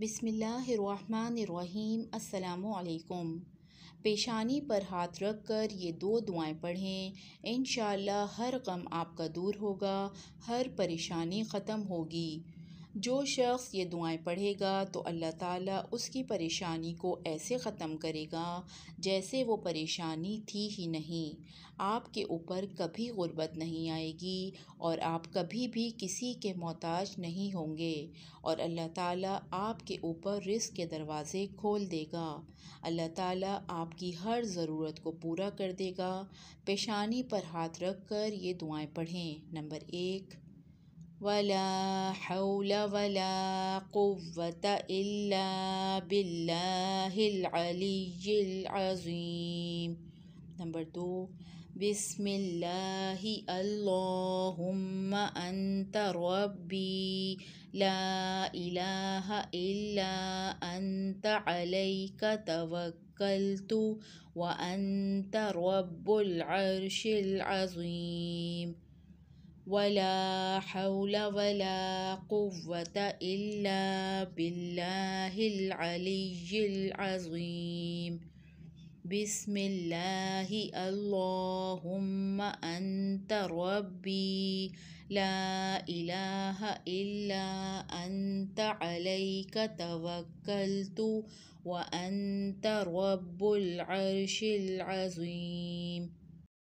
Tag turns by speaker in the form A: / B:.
A: بسم اللہ الرحمن الرحیم السلام علیکم پیشانی پر ہاتھ رکھ کر یہ دو دعائیں پڑھیں انشاءاللہ ہر غم آپ کا دور ہوگا ہر پریشانی ختم ہوگی جو شخص یہ دعائیں پڑھے گا تو اللہ تعالیٰ اس کی پریشانی کو ایسے ختم کرے گا جیسے وہ پریشانی تھی ہی نہیں آپ کے اوپر کبھی غربت نہیں آئے گی اور آپ کبھی بھی کسی کے محتاج نہیں ہوں گے اور اللہ تعالیٰ آپ کے اوپر رزق کے دروازے کھول دے گا اللہ تعالیٰ آپ کی ہر ضرورت کو پورا کر دے گا پیشانی پر ہاتھ رکھ کر یہ دعائیں پڑھیں نمبر ایک ولا حول ولا قوة إلا بالله العلي العظيم نمبر دو بسم الله اللهم أنت ربي لا إله إلا أنت عليك توكلت وأنت رب العرش العظيم ولا حول ولا قوة إلا بالله العلي العظيم بسم الله اللهم أنت ربي لا إله إلا أنت عليك توكلت وأنت رب العرش العظيم